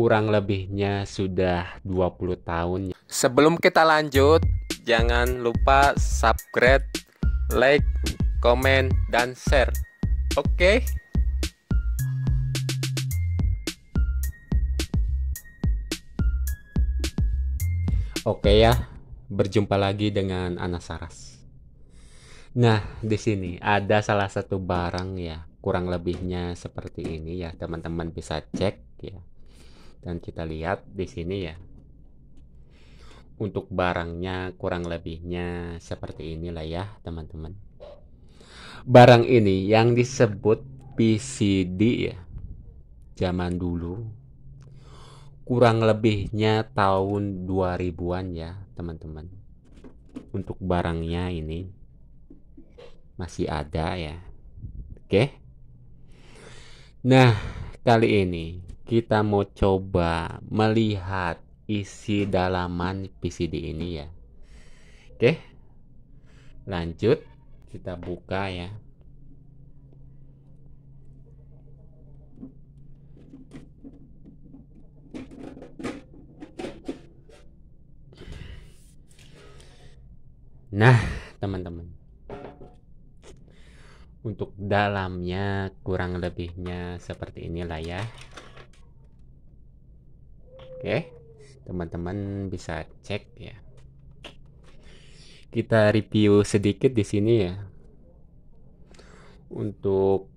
kurang lebihnya sudah 20 tahun. Sebelum kita lanjut, jangan lupa subscribe, like, komen, dan share. Oke? Okay? Oke ya, berjumpa lagi dengan anasaras Nah, di sini ada salah satu barang ya, kurang lebihnya seperti ini ya, teman-teman bisa cek ya dan kita lihat di sini ya untuk barangnya kurang lebihnya seperti inilah ya teman-teman barang ini yang disebut PCD ya zaman dulu kurang lebihnya tahun 2000-an ya teman-teman untuk barangnya ini masih ada ya oke nah kali ini kita mau coba melihat isi dalaman PCD ini ya. Oke. Lanjut kita buka ya. Nah, teman-teman. Untuk dalamnya kurang lebihnya seperti inilah ya. Oke teman-teman bisa cek ya kita review sedikit di sini ya untuk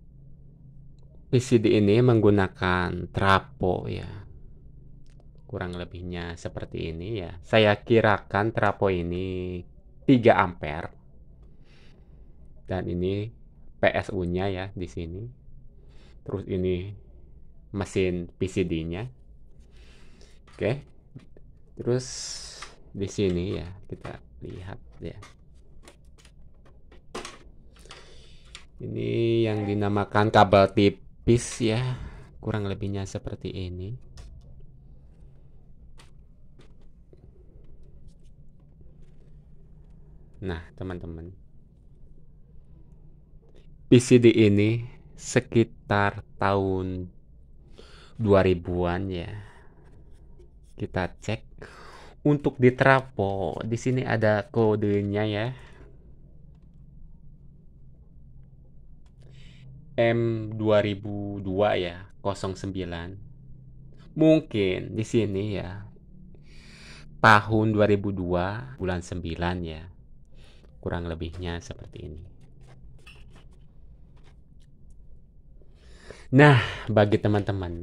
PCD ini menggunakan trapo ya kurang lebihnya seperti ini ya saya kirakan trapo ini 3 ampere dan ini PSU nya ya di sini terus ini mesin PCD nya Oke. Terus di sini ya kita lihat ya. Ini yang dinamakan kabel tipis ya. Kurang lebihnya seperti ini. Nah, teman-teman. PCD ini sekitar tahun 2000-an ya kita cek untuk di trapo di sini ada kodenya ya M 2002 ya 09 mungkin di sini ya tahun 2002 bulan 9 ya kurang lebihnya seperti ini nah bagi teman-teman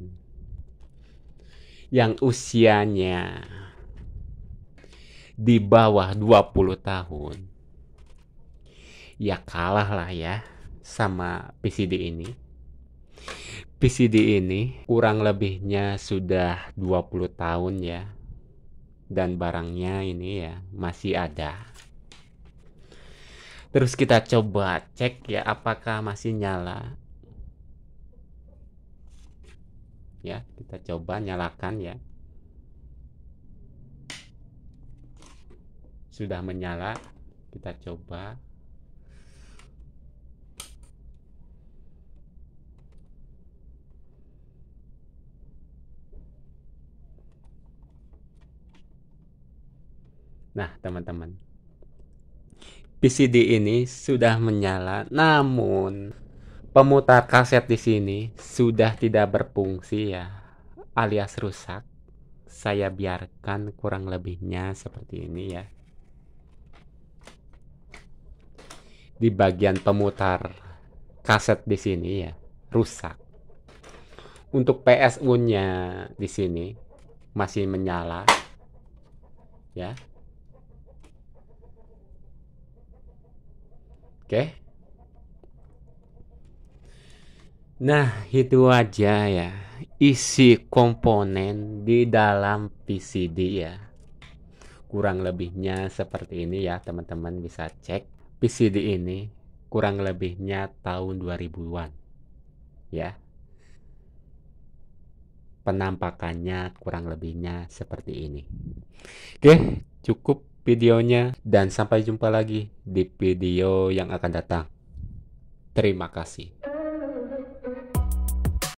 yang usianya di bawah 20 tahun ya kalah lah ya sama PCD ini. PCD ini kurang lebihnya sudah 20 tahun ya. Dan barangnya ini ya masih ada. Terus kita coba cek ya apakah masih nyala. ya kita coba nyalakan ya sudah menyala kita coba Nah, teman-teman, PCD ini sudah menyala, namun pemutar kaset di sini sudah tidak berfungsi ya, alias rusak. Saya biarkan kurang lebihnya seperti ini ya. Di bagian pemutar kaset di sini ya, rusak. Untuk PSU-nya di sini masih menyala ya. Oke. Okay. Nah, itu aja ya isi komponen di dalam PCD ya. Kurang lebihnya seperti ini ya, teman-teman bisa cek PCD ini kurang lebihnya tahun 2000-an. Ya. Penampakannya kurang lebihnya seperti ini. Oke, cukup videonya dan sampai jumpa lagi di video yang akan datang. Terima kasih.